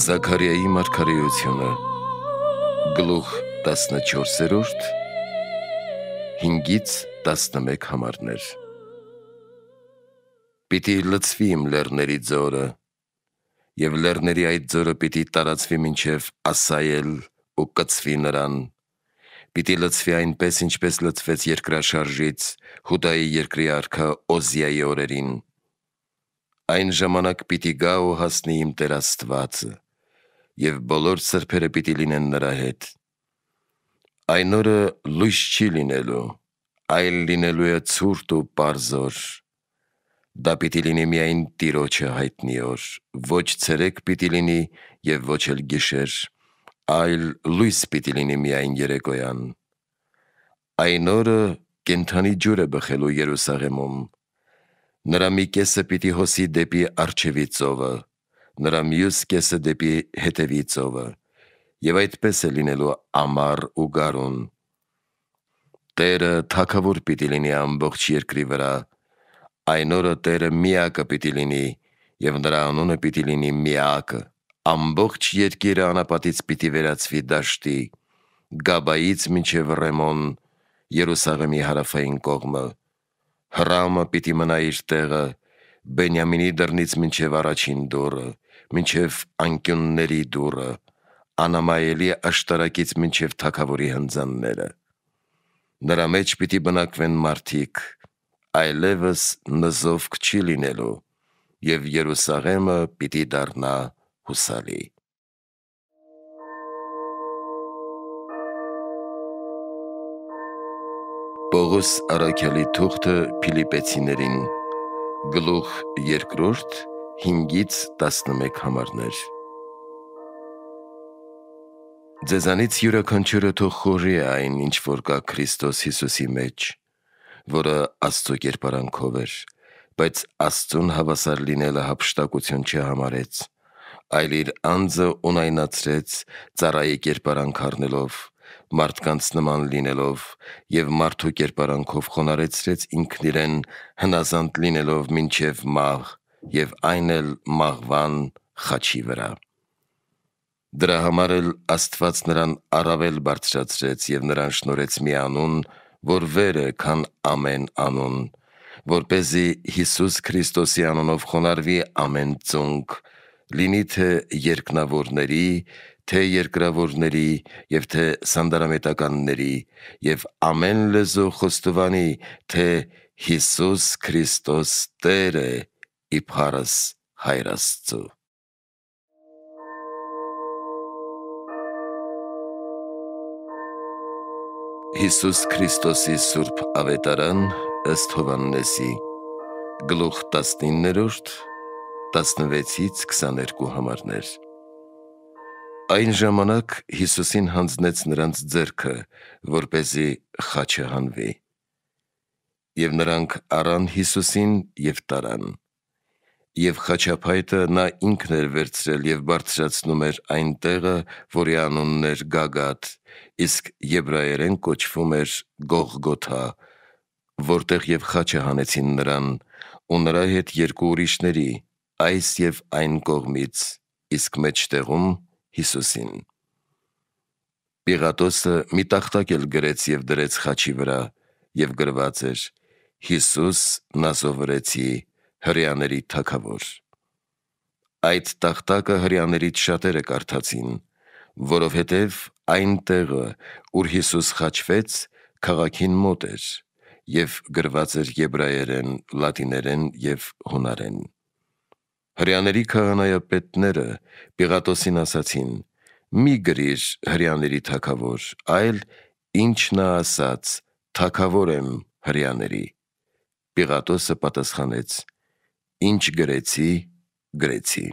Զաքարիայի մարգարեությունը գլուխ 14-րդ 5-ից 11 համարներ Պիտի լծվի իմ լեռների ձորը եւ լեռների այդ ձորը պիտի տարածվի մինչև ասայել ու կծվի նրան Պիտի լծվի այնպես ինչպես լծվեց երկրաշարժից Հուդայի երկրի արքա Օզիայի օրերին Այն ժամանակ պիտի գա ու հասնի իմ Տեր Աստվածը եւ բոլոր սրբերը պիտի լինեն նրա հետ։ Այն օրը լույս չի լինելու, այլ լինելու է ցուրտ ու պարզոր։ Դա պիտի լինի միայն Տիրոջը հայտնի օր, ոչ ցերեկ պիտի լինի եւ ոչ էլ գիշեր, այլ լույս պիտի լինի միայն երեկոյան։ Այն օրը կենթանի ջուրը բխելու Երուսաղեմում։ Նրա մի կեսը պիտի հոսի դեպի արջևի ծովը, նրա մյուս կեսը դեպի հետևի ծովը, եւ այդպես է լինելու ամառ ու գարուն։ Տերը թակավոր պիտի լինի ամբողջ երկրի վրա։ Այն օրը Տերը միակը պիտի լինի, եւ նրա անունը պիտի լինի միակը։ Ամբողջ երկիրը անապատից պիտի վերածվի դաշտի, Գաբայից մինչև Ռեմոն, Երուսաղեմի հարավային կողմը։ Հրամը պիտի մնա իր տեղը, Բենյամինի դռնից մինչև առաջին դորը, մինչև անկյունների դուրը, անամայելի աշտարակից մինչև թակավորի հնձանները։ Նրա մեջ պիտի բնակվեն մարդիկ, այլևս նզով կչի լինելու, և Երուսաղեմը պիտի դառնա հուսալի։ Պողոս Արաքյալի թուղթը Ֆիլիպեցիներին 1 գլուխ երկրորդ 5-ից 11 համարներ։ Ձեզանից յուրաքանչյուրը թող խորի այն, ինչ որ կա Քրիստոս Հիսուսի մեջ, որը Աստծո կերպարանքով էր, բայց Աստծուն հավասար լինելը հապշտակություն չհամարեց, այլ իր անձը ունայնացրեց ծառայի կերպարանք առնելով, մարդկանց նման լինելով եւ մարդու կերպարանքով խոնարեցրեց ինքն իրեն հնազանդ լինելով մինչև մաղ եւ այն էլ մաղվան խաչի վրա։ Դրա համար էլ Աստված նրան առավել բարձրացրեց եւ նրան շնորեց մի անուն, որ վեր է, քան ամեն անուն, որ เป զի Հիսուս Քրիստոսի անունով խոնարհվի ամեն ծունկ, լինի թե երկնավորների, թե երկրավորների եւ թե սանդարամետականների եւ ամեն լեզու խոստովանի թե Հիսուս Քրիստոս Տեր է իբարս հայրաստու Հիսուս Քրիստոսի Սուրբ Ավետարան ըստ Հովաննեսի գլուխ 19-րդ 16-ից 22 համարներ Այն ժամանակ Հիսուսին հանձնեց նրանց ձերքը, որ เป զի խաչը հանվի։ Եվ նրանք առան Հիսուսին եւ տարան։ Եվ խաչապայտը նա ինքն էր վերցրել եւ բարձրացնում էր այն տեղը, որի անունն էր Գագաթ, իսկ եբրայերեն կոչվում էր Գողգոթա, որտեղ եւ խաչը հանեցին նրան ու նրա հետ երկու ուրիշների, այս եւ այն կողմից, իսկ մեջտեղում Հիսուսին։ Պիղատոսը մի տախտակ էլ գրեց եւ դրեց խաչի վրա եւ գրված էր. Հիսուս Նազովրեցի հрьяաների թագավոր։ Այդ տախտակը հрьяաներից շատերը կարդացին, որովհետև այն տեղը, ուր Հիսուս խաչվեց, քաղաքին մոտ էր եւ գրված էր եբրայերեն, լատիներեն եւ հունարեն։ Հрьяաների քահանայապետները Պիղատոսին ասացին. «Մի գրիր հрьяաների թագավոր, այլ ինչ նա ասաց. թագավոր եմ հрьяաների»։ Պիղատոսը պատասխանեց. «Ինչ գրեցի, գրեցի»։